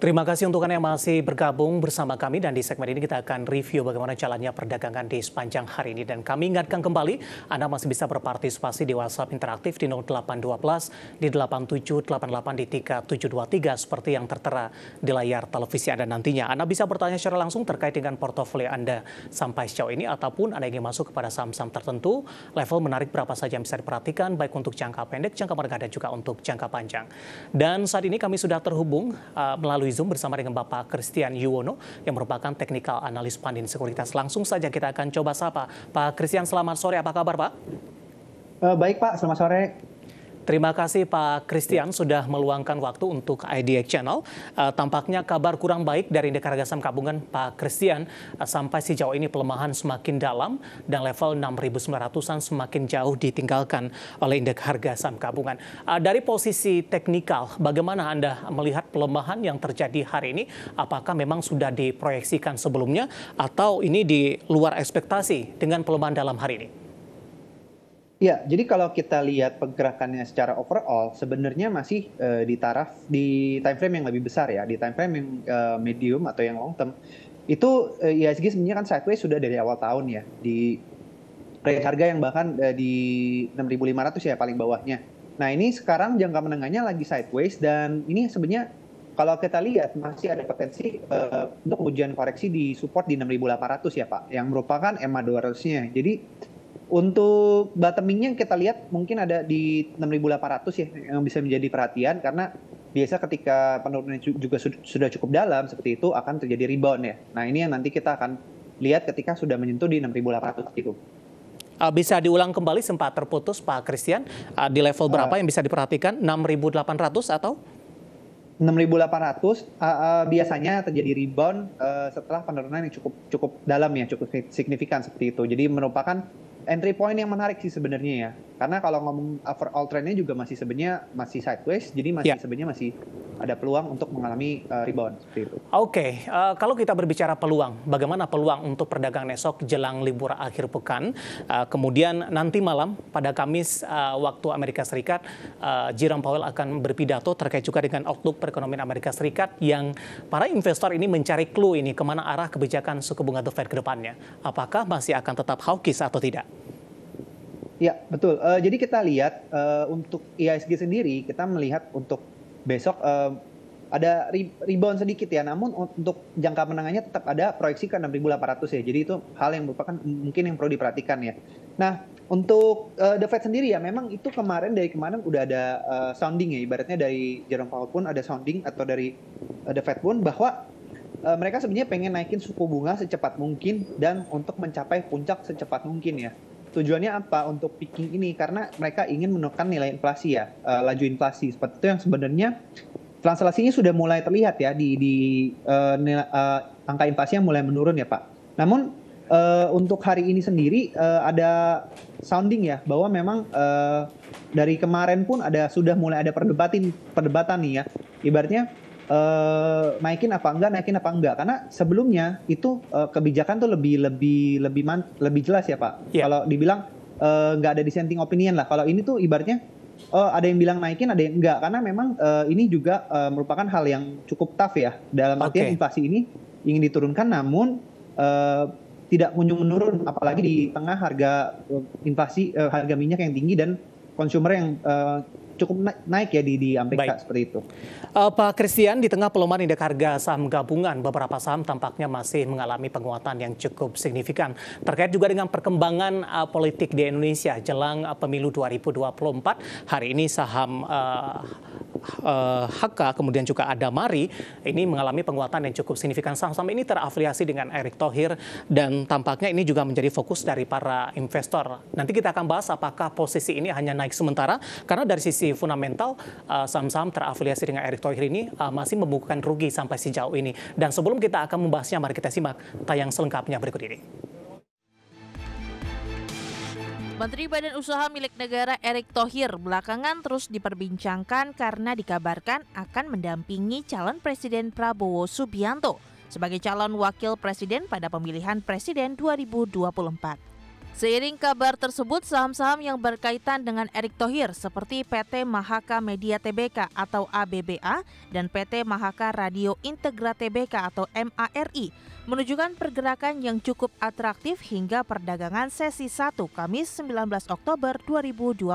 Terima kasih untuk Anda yang masih bergabung bersama kami dan di segmen ini kita akan review bagaimana jalannya perdagangan di sepanjang hari ini. Dan kami ingatkan kembali, Anda masih bisa berpartisipasi di WhatsApp interaktif di 0812, di 8788, di 3723 seperti yang tertera di layar televisi Anda nantinya. Anda bisa bertanya secara langsung terkait dengan portofolio Anda sampai sejauh ini ataupun Anda ingin masuk kepada saham-saham tertentu, level menarik berapa saja yang bisa diperhatikan baik untuk jangka pendek, jangka menengah dan juga untuk jangka panjang. Dan saat ini kami sudah terhubung uh, melalui melalui Zoom bersama dengan Bapak Christian Yuwono yang merupakan teknikal analis pandin Sekuritas. Langsung saja kita akan coba sapa. Pak Christian, selamat sore. Apa kabar, Pak? Uh, baik, Pak. Selamat sore. Terima kasih Pak Christian ya. sudah meluangkan waktu untuk IDX Channel. Uh, tampaknya kabar kurang baik dari indeks harga saham gabungan Pak Christian uh, sampai sejauh ini pelemahan semakin dalam dan level 6.900-an semakin jauh ditinggalkan oleh indeks harga saham gabungan. Uh, dari posisi teknikal, bagaimana Anda melihat pelemahan yang terjadi hari ini? Apakah memang sudah diproyeksikan sebelumnya atau ini di luar ekspektasi dengan pelemahan dalam hari ini? Ya, jadi kalau kita lihat pergerakannya secara overall, sebenarnya masih uh, di taraf di time frame yang lebih besar ya, di time frame yang uh, medium atau yang long term itu uh, eh, IHSG sebenarnya kan sideways sudah dari awal tahun ya di range harga yang bahkan uh, di 6.500 ya paling bawahnya. Nah ini sekarang jangka menengahnya lagi sideways dan ini sebenarnya kalau kita lihat masih ada potensi uh, untuk ujian koreksi di support di 6.800 ya Pak, yang merupakan EMA 200-nya. Jadi untuk bottomingnya kita lihat mungkin ada di 6.800 ya yang bisa menjadi perhatian karena biasa ketika penurunan juga sudah cukup dalam seperti itu akan terjadi rebound ya. Nah ini yang nanti kita akan lihat ketika sudah menyentuh di 6.800 itu. Ah, bisa diulang kembali sempat terputus Pak Christian ah, di level ah. berapa yang bisa diperhatikan 6.800 atau 6.800 uh, uh, biasanya terjadi rebound eh, setelah penurunan yang cukup cukup dalam ya cukup signifikan seperti itu. Jadi merupakan entry point yang menarik sih sebenarnya ya karena kalau ngomong overall trennya juga masih sebenarnya masih sideways, jadi masih yeah. sebenarnya masih ada peluang untuk mengalami uh, rebound seperti itu. Oke, okay. uh, eh, kalau kita berbicara peluang, bagaimana peluang untuk perdagangan esok jelang libur akhir pekan? Uh, kemudian nanti malam pada Kamis uh, waktu Amerika Serikat, uh, Jerome Powell akan berpidato terkait juga dengan outlook perekonomian Amerika Serikat yang para investor ini mencari clue ini kemana arah kebijakan suku bunga The Fed ke depannya. Apakah masih akan tetap hawkish atau tidak? Ya, betul. Uh, jadi kita lihat uh, untuk e IISG sendiri, kita melihat untuk besok uh, ada rebound sedikit ya, namun untuk jangka menengahnya tetap ada proyeksi ke 6.800 ya. Jadi itu hal yang merupakan mungkin yang perlu diperhatikan ya. Nah, untuk uh, The Fed sendiri ya, memang itu kemarin dari kemarin udah ada uh, sounding ya, ibaratnya dari Jerome Powell pun ada sounding atau dari uh, The Fed pun bahwa uh, mereka sebenarnya pengen naikin suku bunga secepat mungkin dan untuk mencapai puncak secepat mungkin ya tujuannya apa untuk picking ini karena mereka ingin menekan nilai inflasi ya uh, laju inflasi seperti itu yang sebenarnya translasinya sudah mulai terlihat ya di di uh, eh, nilai, uh, eh, angka inflasi yang mulai menurun ya Pak. Namun uh, untuk hari ini sendiri uh, ada sounding ya bahwa memang uh, dari kemarin pun ada sudah mulai ada perdebatan perdebatan nih ya. Ibaratnya Eh, naikin apa enggak, naikin apa enggak. Karena sebelumnya itu uh, kebijakan tuh lebih lebih lebih man, lebih jelas ya Pak. Yeah. Kalau dibilang uh, eh, nggak ada dissenting opinion lah. Kalau ini tuh ibaratnya uh, ada yang bilang naikin, ada yang enggak. Karena memang uh, ini juga uh, merupakan hal yang cukup tough ya. Dalam artian okay. inflasi ini ingin diturunkan, namun uh, tidak kunjung menurun, apalagi di tengah harga uh, inflasi uh, harga minyak yang tinggi dan konsumer yang uh, cukup naik ya di, di Amerika Baik. seperti itu. Uh, Pak Christian, di tengah pelemahan indeks harga saham gabungan, beberapa saham tampaknya masih mengalami penguatan yang cukup signifikan. Terkait juga dengan perkembangan uh, politik di Indonesia jelang uh, pemilu 2024, hari ini saham uh, uh, kemudian juga ada Mari, ini mengalami penguatan yang cukup signifikan. Saham-saham ini terafiliasi dengan Erick Thohir dan tampaknya ini juga menjadi fokus dari para investor. Nanti kita akan bahas apakah posisi ini hanya naik sementara, karena dari sisi fundamental saham eh, saham-saham terafiliasi dengan Erick Thohir ini uh, masih membukukan rugi sampai sejauh ini. Dan sebelum kita akan membahasnya, mari kita simak tayang selengkapnya berikut ini. Menteri Badan Usaha milik negara Erick Thohir belakangan terus diperbincangkan karena dikabarkan akan mendampingi calon Presiden Prabowo Subianto sebagai calon wakil presiden pada pemilihan presiden 2024. Seiring kabar tersebut, saham-saham yang berkaitan dengan Erick Thohir seperti PT Mahaka Media Tbk atau ABBA dan PT Mahaka Radio Integra Tbk atau MARI menunjukkan pergerakan yang cukup atraktif hingga perdagangan sesi 1 Kamis 19 Oktober 2023.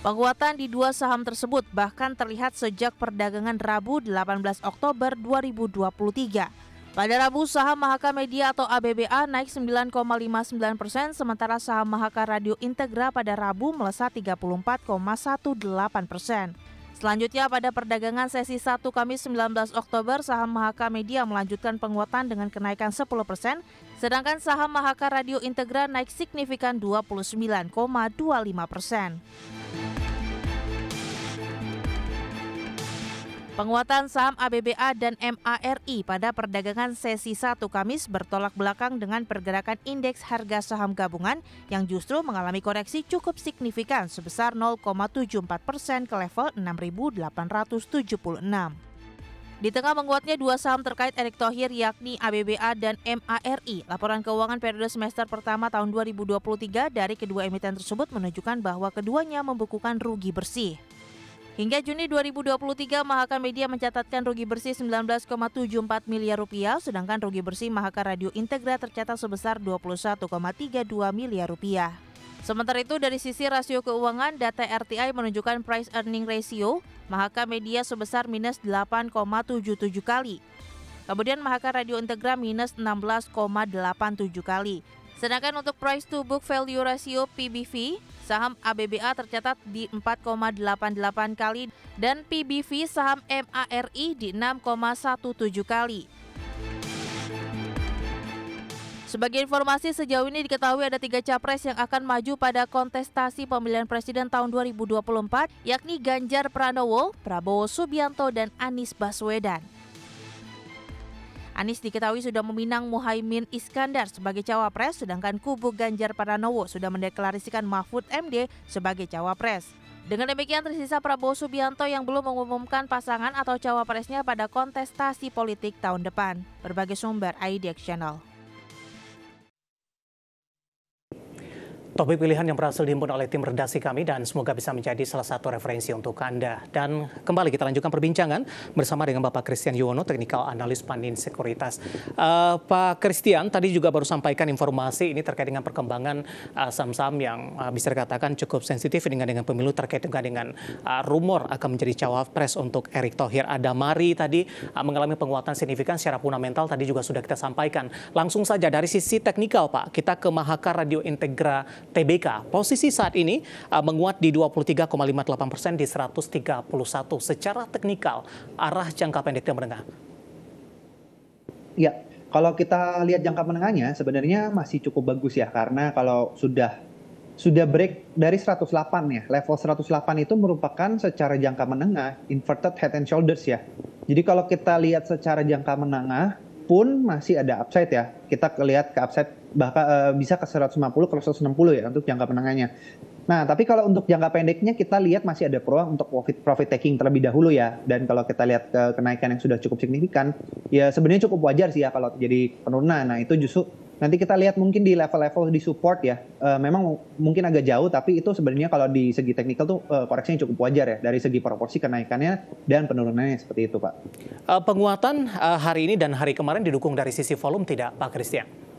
Penguatan di dua saham tersebut bahkan terlihat sejak perdagangan Rabu 18 Oktober 2023. Pada Rabu, saham Mahaka Media atau ABBA naik 9,59 persen, sementara saham Mahaka Radio Integra pada Rabu melesat 34,18 persen. Selanjutnya pada perdagangan sesi 1 Kamis 19 Oktober, saham Mahaka Media melanjutkan penguatan dengan kenaikan 10 persen, sedangkan saham Mahaka Radio Integra naik signifikan 29,25 persen. Penguatan saham ABBA dan MARI pada perdagangan sesi 1 Kamis bertolak belakang dengan pergerakan indeks harga saham gabungan yang justru mengalami koreksi cukup signifikan sebesar 0,74 persen ke level 6.876. Di tengah menguatnya dua saham terkait Erick Thohir yakni ABBA dan MARI, laporan keuangan periode semester pertama tahun 2023 dari kedua emiten tersebut menunjukkan bahwa keduanya membukukan rugi bersih. Hingga Juni 2023, Mahaka Media mencatatkan rugi bersih 19,74 miliar rupiah, sedangkan rugi bersih Mahaka Radio Integra tercatat sebesar 21,32 miliar rupiah. Sementara itu dari sisi rasio keuangan, data RTI menunjukkan price earning ratio Mahaka Media sebesar minus 8,77 kali. Kemudian Mahaka Radio Integra minus 16,87 kali. Sedangkan untuk price to book value ratio PBV, saham ABBA tercatat di 4,88 kali dan PBV saham MARI di 6,17 kali. Sebagai informasi, sejauh ini diketahui ada tiga capres yang akan maju pada kontestasi pemilihan presiden tahun 2024, yakni Ganjar Pranowo, Prabowo Subianto, dan Anies Baswedan. Anies diketahui sudah meminang Muhaimin Iskandar sebagai cawapres, sedangkan kubu Ganjar Pranowo sudah mendeklarasikan Mahfud MD sebagai cawapres. Dengan demikian tersisa Prabowo Subianto yang belum mengumumkan pasangan atau cawapresnya pada kontestasi politik tahun depan. Berbagai sumber ID Channel. Topik pilihan yang berhasil dihimpun oleh tim redaksi kami dan semoga bisa menjadi salah satu referensi untuk Anda. Dan kembali kita lanjutkan perbincangan bersama dengan Bapak Christian Yuwono, teknikal Analis Panin Sekuritas. Uh, Pak Christian, tadi juga baru sampaikan informasi ini terkait dengan perkembangan saham eh, saham-saham yang uh, bisa dikatakan cukup sensitif dengan dengan pemilu terkait juga dengan uh, rumor akan menjadi cawapres untuk Erick Thohir Adamari tadi uh, mengalami penguatan signifikan secara fundamental tadi juga sudah kita sampaikan. Langsung saja dari sisi teknikal Pak, kita ke Mahaka Radio Integra TBK. Posisi saat ini uh, menguat di 23,58 persen di 131. Secara teknikal, arah jangka pendek dan menengah. Ya, kalau kita lihat jangka menengahnya sebenarnya masih cukup bagus ya karena kalau sudah sudah break dari 108 ya. Level 108 itu merupakan secara jangka menengah inverted head and shoulders ya. Jadi kalau kita lihat secara jangka menengah pun masih ada upside ya. Kita lihat ke upside bahkan uh, bisa ke 150 ke 160 ya untuk jangka menengahnya. Nah, tapi kalau untuk jangka pendeknya kita lihat masih ada peluang untuk profit, profit taking terlebih dahulu ya. Dan kalau kita lihat ke eh, kenaikan yang sudah cukup signifikan, ya sebenarnya cukup wajar sih ya kalau jadi penurunan. Nah, itu justru nanti kita lihat mungkin di level-level di support ya. Uh, memang mungkin agak jauh tapi itu sebenarnya kalau di segi teknikal tuh uh, koreksinya cukup wajar ya dari segi proporsi kenaikannya dan penurunannya seperti itu, Pak. Uh, penguatan uh, hari ini dan hari kemarin didukung dari sisi volume tidak, Pak Christian?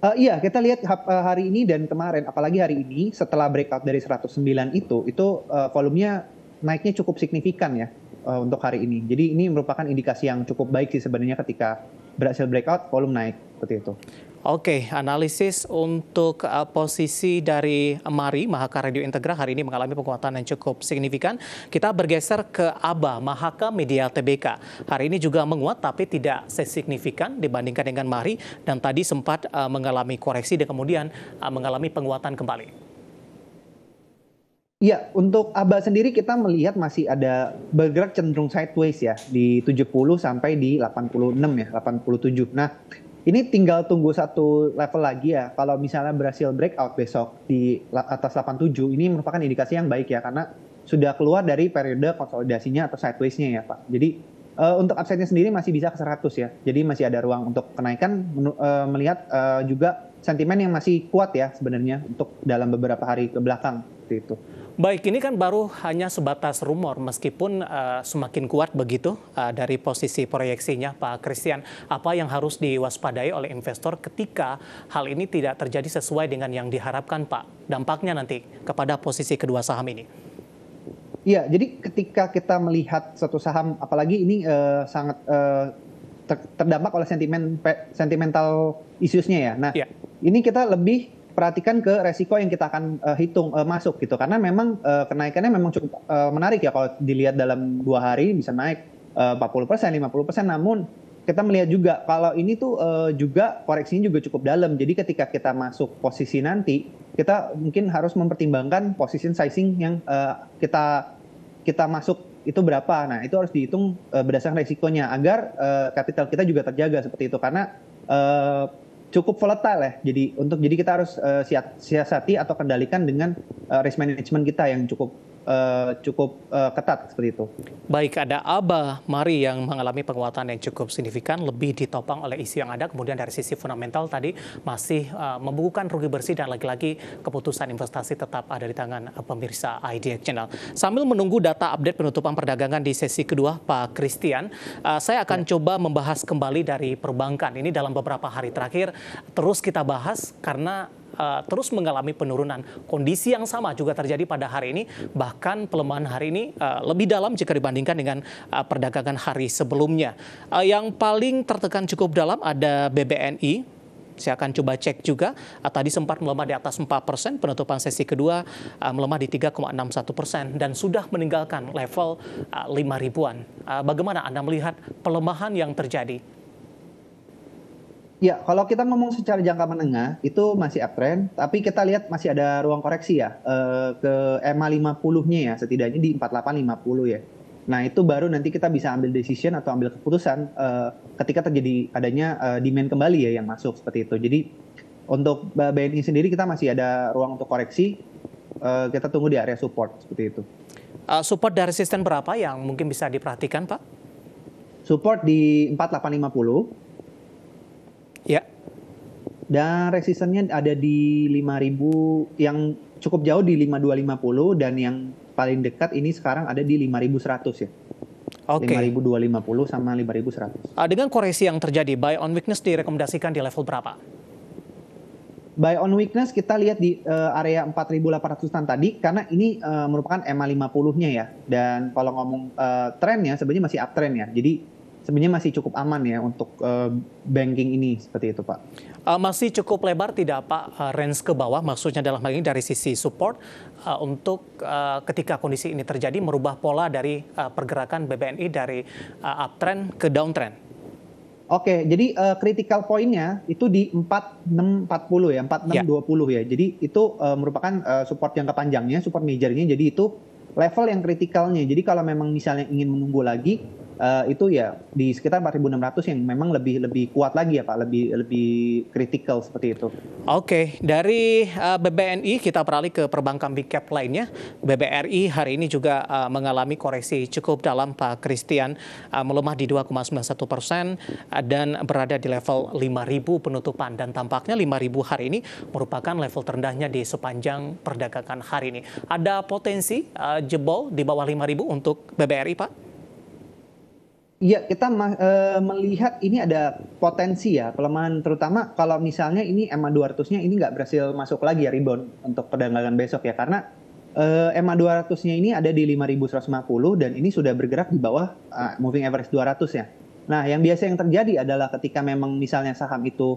Uh, iya, kita lihat eh, hari ini dan kemarin, apalagi hari ini setelah breakout dari 109 itu, itu uh, volumenya naiknya cukup signifikan ya uh, untuk hari ini. Jadi ini merupakan indikasi yang cukup baik sih sebenarnya ketika berhasil breakout, volume naik. Seperti itu. Oke, analisis untuk uh, posisi dari Mari Mahaka Radio Integra hari ini mengalami penguatan yang cukup signifikan. Kita bergeser ke Aba Mahaka Media TBK. Hari ini juga menguat tapi tidak sesignifikan dibandingkan dengan Mari dan tadi sempat uh, mengalami koreksi dan kemudian uh, mengalami penguatan kembali. Ya, untuk ABA sendiri kita melihat masih ada bergerak cenderung sideways ya di 70 sampai di 86 ya, 87. Nah, ini tinggal tunggu satu level lagi ya. Kalau misalnya berhasil breakout besok di atas 87, ini merupakan indikasi yang baik ya karena sudah keluar dari periode konsolidasinya atau sidewaysnya ya Pak. Jadi uh, untuk upside-nya sendiri masih bisa ke 100 ya. Jadi masih ada ruang untuk kenaikan uh, melihat uh, juga sentimen yang masih kuat ya sebenarnya untuk dalam beberapa hari ke belakang seperti itu. Baik, ini kan baru hanya sebatas rumor meskipun uh, semakin kuat begitu uh, dari posisi proyeksinya Pak Christian. Apa yang harus diwaspadai oleh investor ketika hal ini tidak terjadi sesuai dengan yang diharapkan Pak? Dampaknya nanti kepada posisi kedua saham ini. Iya, jadi ketika kita melihat satu saham apalagi ini uh, sangat uh, ter terdampak oleh sentimen sentimental isusnya ya. Nah, yeah. ini kita lebih perhatikan ke resiko yang kita akan uh, hitung uh, masuk gitu karena memang uh, kenaikannya memang cukup uh, menarik ya kalau dilihat dalam dua hari bisa naik uh, 40 persen 50 persen namun kita melihat juga kalau ini tuh uh, juga koreksinya juga cukup dalam jadi ketika kita masuk posisi nanti kita mungkin harus mempertimbangkan posisi sizing yang uh, kita kita masuk itu berapa. Nah, itu harus dihitung uh, berdasarkan resikonya agar uh, capital kita juga terjaga seperti itu karena uh, cukup volatile ya. Jadi untuk jadi kita harus uh, siasati atau kendalikan dengan uh, risk management kita yang cukup Eh, cukup eh, ketat seperti itu. Baik, ada Aba Mari yang mengalami penguatan yang cukup signifikan, lebih ditopang oleh isu yang ada. Kemudian dari sisi fundamental tadi masih eh, membukukan rugi bersih dan lagi-lagi keputusan investasi tetap ada di tangan pemirsa IDX Channel. Sambil menunggu data update penutupan perdagangan di sesi kedua, Pak Christian, saya akan ya. coba membahas kembali dari perbankan. Ini dalam beberapa hari terakhir terus kita bahas karena uh, terus mengalami penurunan. Kondisi yang sama juga terjadi pada hari ini, bahkan pelemahan hari ini uh, lebih dalam jika dibandingkan dengan uh, perdagangan hari sebelumnya. Uh, yang paling tertekan cukup dalam ada BBNI saya akan coba cek juga. tadi sempat melemah di atas 4 persen, penutupan sesi kedua melemah di 3,61 persen dan sudah meninggalkan level lima 5 ribuan. bagaimana Anda melihat pelemahan yang terjadi Ya, kalau kita ngomong secara jangka menengah itu masih uptrend, tapi kita lihat masih ada ruang koreksi ya eh, ke EMA 50-nya ya, setidaknya di 4850 ya. Nah, itu baru nanti kita bisa ambil decision atau ambil keputusan eh, ketika terjadi adanya eh, demand kembali ya yang masuk seperti itu. Jadi untuk BNI sendiri kita masih ada ruang untuk koreksi. kita tunggu di area support seperti itu. support dari resisten berapa yang mungkin bisa diperhatikan, Pak? Support di 4850 dan resistennya ada di 5000 yang cukup jauh di 5250 dan yang paling dekat ini sekarang ada di 5100 ya. Oke. Okay. 5250 sama 5100. Ah, dengan koreksi yang terjadi, buy on weakness direkomendasikan di level berapa? Buy on weakness kita lihat di uh, area 4800-an tadi karena ini uh, merupakan MA 50-nya ya. Dan kalau ngomong uh, eh, trennya sebenarnya masih uptrend ya. Jadi sebenarnya masih cukup aman ya untuk uh, banking ini seperti itu Pak. Uh, masih cukup lebar tidak Pak uh, range ke bawah maksudnya dalam hal ini dari sisi support uh, untuk uh, ketika kondisi ini terjadi merubah pola dari uh, pergerakan BBNI dari uh, uptrend ke downtrend. Oke, jadi uh, critical pointnya itu di 4640 ya, 4620 ya. yeah. ya. Jadi itu uh, merupakan uh, support jangka panjangnya, support major majornya. Jadi itu level yang kritikalnya. Jadi kalau memang misalnya ingin menunggu lagi, uh, itu ya di sekitar 4.600 yang memang lebih lebih kuat lagi ya Pak, lebih lebih kritikal seperti itu. Oke, dari uh, eh, BBNI kita beralih ke perbankan big cap lainnya. BBRI hari ini juga uh, mengalami koreksi cukup dalam Pak Christian uh, melemah di 2,91 persen dan berada di level 5.000 penutupan dan tampaknya 5.000 hari ini merupakan level terendahnya di sepanjang perdagangan hari ini. Ada potensi uh, jebol di bawah 5.000 untuk BBRI Pak? Iya, kita uh, melihat ini ada potensi ya pelemahan terutama kalau misalnya ini EMA 200-nya ini nggak berhasil masuk lagi ya rebound untuk perdagangan besok ya karena uh, eh, EMA 200-nya ini ada di 5150 dan ini sudah bergerak di bawah uh, moving average 200 ya. Nah, yang biasa yang terjadi adalah ketika memang misalnya saham itu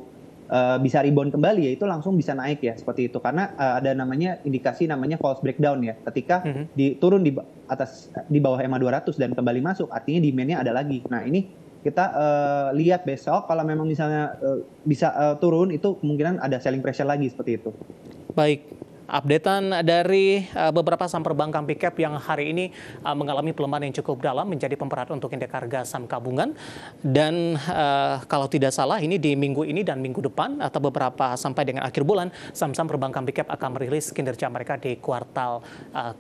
uh, bisa rebound kembali ya itu langsung bisa naik ya seperti itu karena uh, ada namanya indikasi namanya false breakdown ya ketika mm-hmm. di, turun di atas di bawah EMA 200 dan kembali masuk artinya demandnya ada lagi nah ini kita uh, lihat besok kalau memang misalnya uh, bisa uh, turun itu kemungkinan ada selling pressure lagi seperti itu baik Updatean dari eh, beberapa saham perbankan PICAP yang hari ini eh, mengalami pelemahan yang cukup dalam menjadi pemberat untuk indeks harga saham gabungan. Dan eh, kalau tidak salah ini di minggu ini dan minggu depan atau beberapa sampai dengan akhir bulan, saham-saham perbankan PICAP akan merilis kinerja mereka di kuartal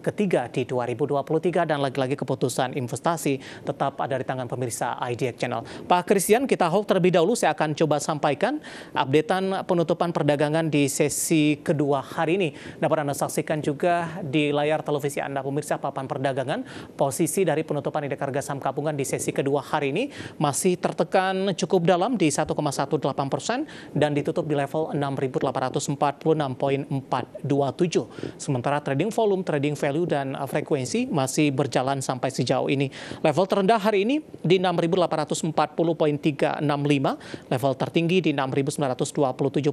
ketiga di 2023 dan lagi-lagi keputusan investasi tetap ada di tangan pemirsa IDX Channel. Pak Christian, kita hold terlebih dahulu. Saya akan coba sampaikan updatean penutupan perdagangan di sesi kedua hari ini Dapat Anda saksikan juga di layar televisi Anda pemirsa papan perdagangan posisi dari penutupan indeks harga saham gabungan di sesi kedua hari ini masih tertekan cukup dalam di 1,18 persen dan ditutup di level 6.846.427. Sementara trading volume, trading value dan frekuensi masih berjalan sampai sejauh ini. Level terendah hari ini di 6.840.365, level tertinggi di 6.927.981.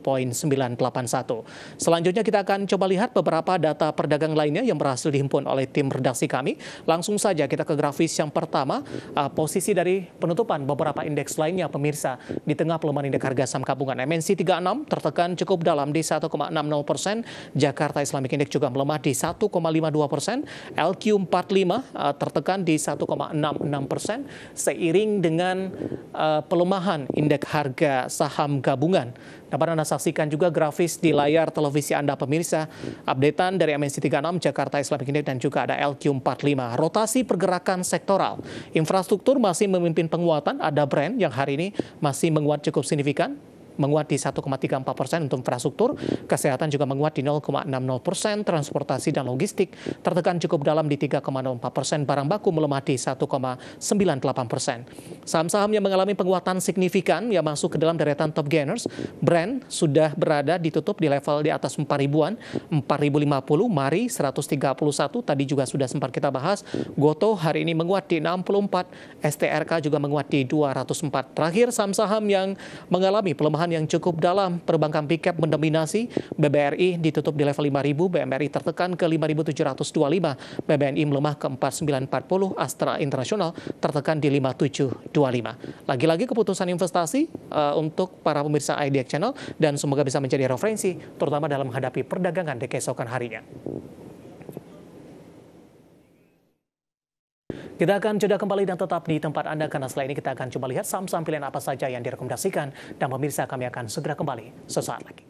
Selanjutnya kita akan coba lihat beberapa data perdagangan lainnya yang berhasil dihimpun oleh tim redaksi kami. Langsung saja kita ke grafis yang pertama, uh, posisi dari penutupan beberapa indeks lainnya pemirsa di tengah pelemahan indeks harga saham gabungan. MNC 36 tertekan cukup dalam di 1,60 persen, Jakarta Islamic Index juga melemah di 1,52 persen, LQ45 uh, ah, tertekan di 1,66 persen seiring dengan uh, pelemahan indeks harga saham gabungan Dapat Anda saksikan juga grafis di layar televisi Anda pemirsa. Updatean dari MNC 36 Jakarta Islamic Index dan juga ada LQ45. Rotasi pergerakan sektoral. Infrastruktur masih memimpin penguatan, ada brand yang hari ini masih menguat cukup signifikan menguat di 1,34 persen untuk infrastruktur, kesehatan juga menguat di 0,60 persen, transportasi dan logistik tertekan cukup dalam di 3,04 persen, barang baku melemah di 1,98 persen. Saham-saham yang mengalami penguatan signifikan yang masuk ke dalam deretan top gainers, brand sudah berada ditutup di level di atas 4 ribuan, 4050, Mari 131 tadi juga sudah sempat kita bahas, Goto hari ini menguat di 64, STRK juga menguat di 204. Terakhir saham-saham yang mengalami pelemahan yang cukup dalam. Perbankan pickup mendominasi, BBRI ditutup di level 5.000, BMRI tertekan ke 5.725, BBNI melemah ke 4.940, Astra Internasional tertekan di 5.725. Lagi-lagi keputusan investasi uh, untuk para pemirsa IDX Channel dan semoga bisa menjadi referensi terutama dalam menghadapi perdagangan di keesokan harinya. Kita akan jeda kembali dan tetap di tempat Anda karena setelah ini kita akan coba lihat saham-saham pilihan apa saja yang direkomendasikan dan pemirsa kami akan segera kembali sesaat lagi.